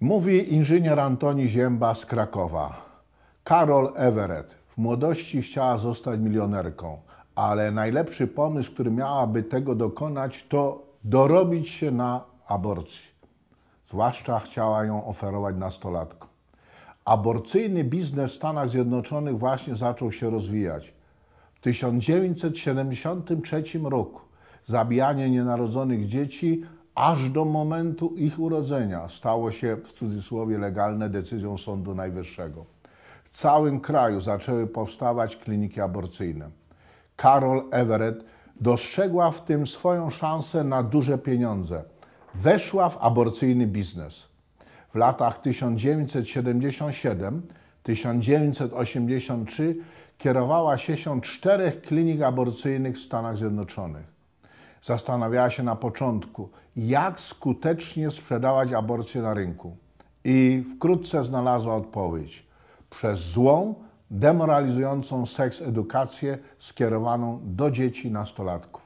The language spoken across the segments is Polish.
Mówi inżynier Antoni Zięba z Krakowa. Karol Everett w młodości chciała zostać milionerką, ale najlepszy pomysł, który miałaby tego dokonać, to dorobić się na aborcji. Zwłaszcza chciała ją oferować nastolatkom. Aborcyjny biznes w Stanach Zjednoczonych właśnie zaczął się rozwijać. W 1973 roku zabijanie nienarodzonych dzieci aż do momentu ich urodzenia stało się w cudzysłowie legalne decyzją Sądu Najwyższego. W całym kraju zaczęły powstawać kliniki aborcyjne. Carol Everett dostrzegła w tym swoją szansę na duże pieniądze. Weszła w aborcyjny biznes. W latach 1977-1983 kierowała 64 czterech klinik aborcyjnych w Stanach Zjednoczonych zastanawiała się na początku, jak skutecznie sprzedawać aborcję na rynku. I wkrótce znalazła odpowiedź: przez złą, demoralizującą seks edukację skierowaną do dzieci nastolatków.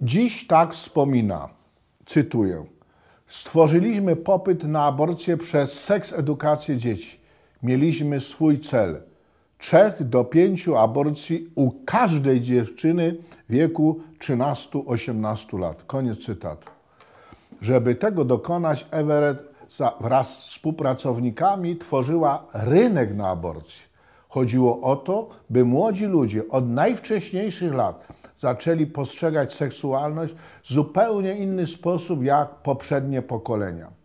Dziś tak wspomina, cytuję: Stworzyliśmy popyt na aborcję przez seks edukację dzieci. Mieliśmy swój cel 3 do 5 aborcji u każdej dziewczyny w wieku 13-18 lat. Koniec cytatu. Żeby tego dokonać, Everett wraz z współpracownikami tworzyła rynek na aborcję. Chodziło o to, by młodzi ludzie od najwcześniejszych lat zaczęli postrzegać seksualność w zupełnie inny sposób jak poprzednie pokolenia.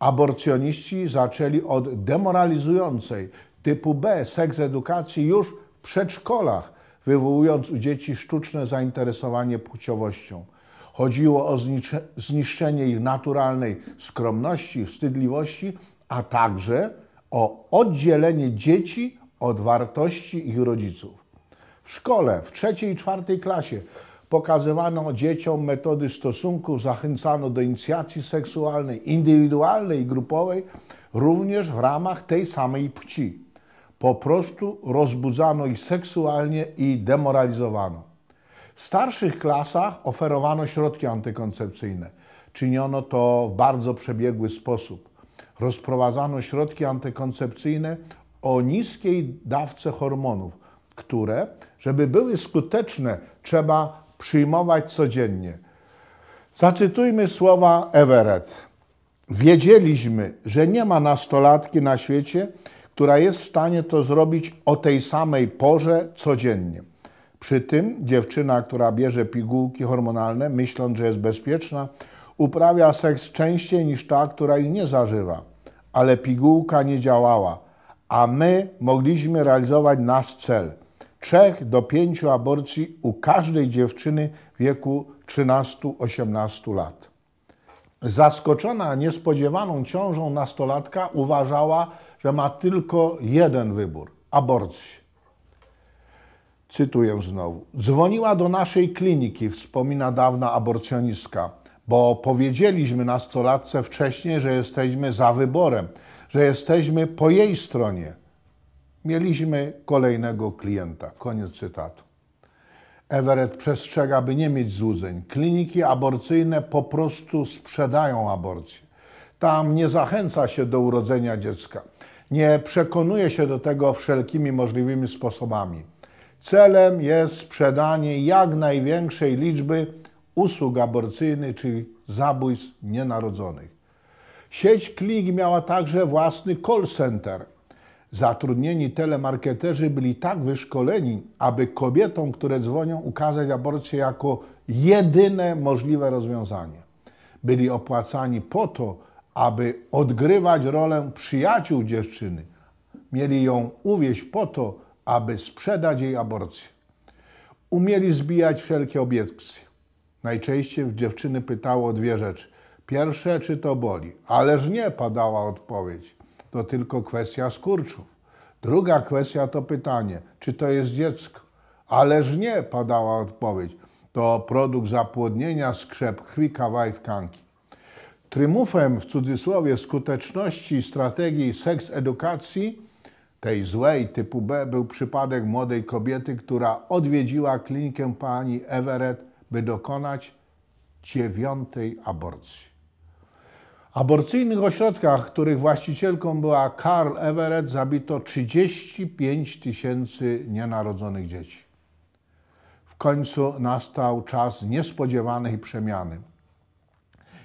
Aborcjoniści zaczęli od demoralizującej, typu B, seks edukacji już w przedszkolach, wywołując u dzieci sztuczne zainteresowanie płciowością. Chodziło o zniszczenie ich naturalnej skromności, wstydliwości, a także o oddzielenie dzieci od wartości ich rodziców. W szkole w trzeciej i czwartej klasie pokazywano dzieciom metody stosunków, zachęcano do inicjacji seksualnej, indywidualnej i grupowej, również w ramach tej samej płci. Po prostu rozbudzano ich seksualnie i demoralizowano. W starszych klasach oferowano środki antykoncepcyjne. Czyniono to w bardzo przebiegły sposób. Rozprowadzano środki antykoncepcyjne o niskiej dawce hormonów, które, żeby były skuteczne, trzeba przyjmować codziennie. Zacytujmy słowa Everett. Wiedzieliśmy, że nie ma nastolatki na świecie, która jest w stanie to zrobić o tej samej porze codziennie. Przy tym dziewczyna, która bierze pigułki hormonalne, myśląc, że jest bezpieczna, uprawia seks częściej niż ta, która ich nie zażywa. Ale pigułka nie działała, a my mogliśmy realizować nasz cel. Trzech do pięciu aborcji u każdej dziewczyny w wieku 13-18 lat zaskoczona niespodziewaną ciążą nastolatka uważała, że ma tylko jeden wybór aborcję. Cytuję znowu. Dzwoniła do naszej kliniki, wspomina dawna aborcjonistka, bo powiedzieliśmy nastolatce wcześniej, że jesteśmy za wyborem, że jesteśmy po jej stronie. Mieliśmy kolejnego klienta. Koniec cytatu. Everett przestrzega, by nie mieć złudzeń. Kliniki aborcyjne po prostu sprzedają aborcję. Tam nie zachęca się do urodzenia dziecka. Nie przekonuje się do tego wszelkimi możliwymi sposobami. Celem jest sprzedanie jak największej liczby usług aborcyjnych, czyli zabójstw nienarodzonych. Sieć klinik miała także własny call center – Zatrudnieni telemarketerzy byli tak wyszkoleni, aby kobietom, które dzwonią, ukazać aborcję jako jedyne możliwe rozwiązanie. Byli opłacani po to, aby odgrywać rolę przyjaciół dziewczyny. Mieli ją uwieść po to, aby sprzedać jej aborcję. Umieli zbijać wszelkie obiekcje. Najczęściej dziewczyny pytało o dwie rzeczy. Pierwsze, czy to boli? Ależ nie, padała odpowiedź to tylko kwestia skurczów. Druga kwestia to pytanie, czy to jest dziecko? Ależ nie, padała odpowiedź. To produkt zapłodnienia skrzep krwi kawałek tkanki. Trymufem w cudzysłowie skuteczności strategii seks edukacji, tej złej typu B, był przypadek młodej kobiety, która odwiedziła klinikę pani Everett, by dokonać dziewiątej aborcji aborcyjnych ośrodkach, których właścicielką była Carl Everett, zabito 35 tysięcy nienarodzonych dzieci. W końcu nastał czas niespodziewanej przemiany.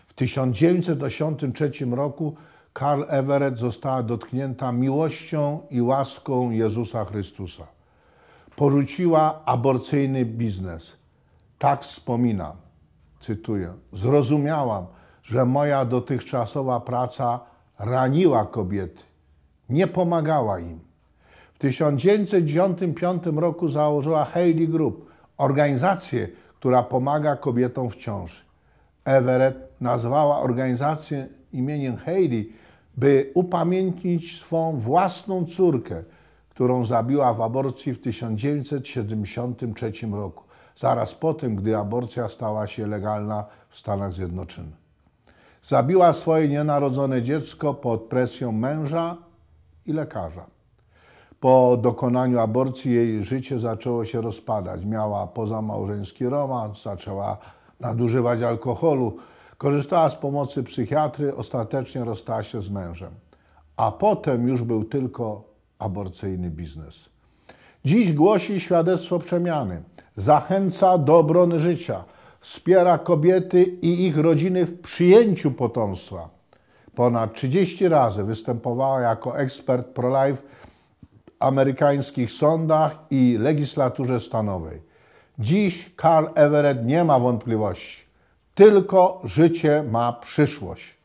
W 1983 roku Carl Everett została dotknięta miłością i łaską Jezusa Chrystusa. Porzuciła aborcyjny biznes. Tak wspomina, cytuję, zrozumiałam, że moja dotychczasowa praca raniła kobiety, nie pomagała im. W 1995 roku założyła Haley Group, organizację, która pomaga kobietom w ciąży. Everett nazwała organizację imieniem Haley, by upamiętnić swą własną córkę, którą zabiła w aborcji w 1973 roku, zaraz po tym, gdy aborcja stała się legalna w Stanach Zjednoczonych. Zabiła swoje nienarodzone dziecko pod presją męża i lekarza. Po dokonaniu aborcji jej życie zaczęło się rozpadać. Miała pozamałżeński romans, zaczęła nadużywać alkoholu, korzystała z pomocy psychiatry, ostatecznie rozstała się z mężem. A potem już był tylko aborcyjny biznes. Dziś głosi świadectwo przemiany, zachęca do obrony życia, wspiera kobiety i ich rodziny w przyjęciu potomstwa. Ponad 30 razy występowała jako ekspert pro-life w amerykańskich sądach i legislaturze stanowej. Dziś Karl Everett nie ma wątpliwości. Tylko życie ma przyszłość.